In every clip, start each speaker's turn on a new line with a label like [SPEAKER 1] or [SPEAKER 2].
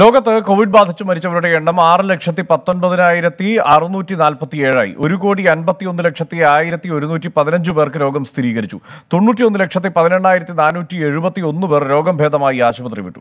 [SPEAKER 1] ലോകത്ത് കോവിഡ് ബാധിച്ച് മരിച്ചവരുടെ എണ്ണം ആറ് ലക്ഷത്തി പത്തൊൻപതിനായിരത്തി അറുന്നൂറ്റി നാൽപ്പത്തി ഏഴായി ഒരു കോടി അൻപത്തിയൊന്ന് ലക്ഷത്തി ആയിരത്തി ഒരുന്നൂറ്റി പതിനഞ്ച് പേർക്ക് രോഗം സ്ഥിരീകരിച്ചു തൊണ്ണൂറ്റിയൊന്ന് ലക്ഷത്തി പതിനെണ്ണായിരത്തി നാനൂറ്റി എഴുപത്തി ഒന്ന് പേർ രോഗം ഭേദമായി ആശുപത്രി വിട്ടു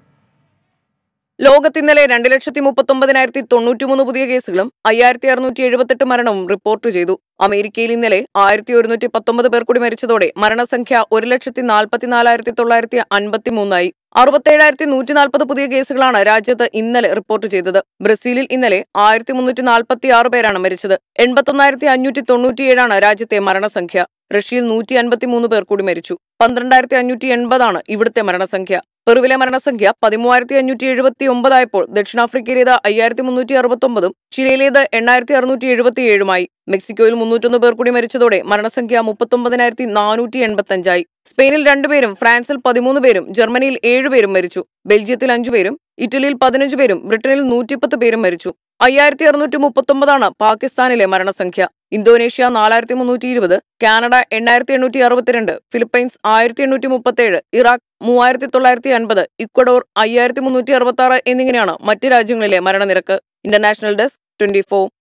[SPEAKER 2] ലോകത്ത് ഇന്നലെ രണ്ട് ലക്ഷത്തി മുപ്പത്തി മുപ്പത്തൊമ്പതിനായിരത്തി തൊണ്ണൂറ്റിമൂന്ന് പുതിയ കേസുകളും അയ്യായിരത്തി അറുന്നൂറ്റി എഴുപത്തെട്ട് മരണവും റിപ്പോർട്ട് ചെയ്തു അമേരിക്കയിൽ ഇന്നലെ ആയിരത്തി ഒരുന്നൂറ്റി പത്തൊമ്പത് പേർ കൂടി മരിച്ചതോടെ മരണസംഖ്യ ഒരു ലക്ഷത്തി നാൽപ്പത്തിനാലായിരത്തി തൊള്ളായിരത്തി അൻപത്തിമൂന്നായി അറുപത്തേഴായിരത്തി നൂറ്റി നാൽപ്പത് പുതിയ കേസുകളാണ് രാജ്യത്ത് ഇന്നലെ റിപ്പോർട്ട് ചെയ്തത് ബ്രസീലിൽ ഇന്നലെ ആയിരത്തി മുന്നൂറ്റി നാൽപ്പത്തി ആറ് പേരാണ് മരിച്ചത് എൺപത്തൊന്നായിരത്തി അഞ്ഞൂറ്റി തൊണ്ണൂറ്റിയേഴാണ് രാജ്യത്തെ മരണസംഖ്യ റഷ്യയിൽ നൂറ്റി അൻപത്തി മൂന്ന് പേർ കൂടി മരിച്ചു പന്ത്രണ്ടായിരത്തി അഞ്ഞൂറ്റി എൺപതാണ് ഇവിടുത്തെ മരണസംഖ്യ പെറുവിലെ മരണസംഖ്യ പതിമൂവായിരത്തി അഞ്ഞൂറ്റി എഴുപത്തി ഒമ്പതായപ്പോൾ ദക്ഷിണാഫ്രിക്കയിലേത് അയ്യായിരത്തി മുന്നൂറ്റി അറുപത്തൊമ്പതും ചിലയിലേത് എണ്ണായിരത്തി അറുന്നൂറ്റി ഏഴുമായി മെക്സിക്കോയിൽ മുന്നൂറ്റൊന്ന് പേർ കൂടി മരിച്ചതോടെ മരണസംഖ്യ മുപ്പത്തൊമ്പതിനായിരത്തി നാനൂറ്റി എൺപത്തഞ്ചായി സ്പെയിനിൽ രണ്ടുപേരും ഫ്രാൻസിൽ പതിമൂന്ന് പേരും ജർമ്മനിയിൽ ഏഴുപേരും മരിച്ചു ബെൽജിയത്തിൽ അഞ്ചുപേരും ഇറ്റലിയിൽ പതിനഞ്ച് പേരും ബ്രിട്ടനിൽ നൂറ്റിപ്പത്ത് പേരും മരിച്ചു അയ്യായിരത്തി അറുന്നൂറ്റി മുപ്പത്തൊമ്പതാണ് പാകിസ്ഥാനിലെ മരണസംഖ്യ ഇന്തോനേഷ്യ നാലായിരത്തി മുന്നൂറ്റി ഇരുപത് കാനഡ എണ്ണായിരത്തി എണ്ണൂറ്റി അറുപത്തിരണ്ട് ഫിലിപ്പൈൻസ് ആയിരത്തി എണ്ണൂറ്റി മുപ്പത്തേഴ് ഇറാഖ് മൂവായിരത്തി തൊള്ളായിരത്തി അൻപത് ഇക്വഡോർ അയ്യായിരത്തി മുന്നൂറ്റി അറുപത്തി ആറ് എന്നിങ്ങനെയാണ് മറ്റ് രാജ്യങ്ങളിലെ മരണനിരക്ക് ഇന്റർനാഷണൽ ഡെസ്ക് ട്വന്റി ഫോർ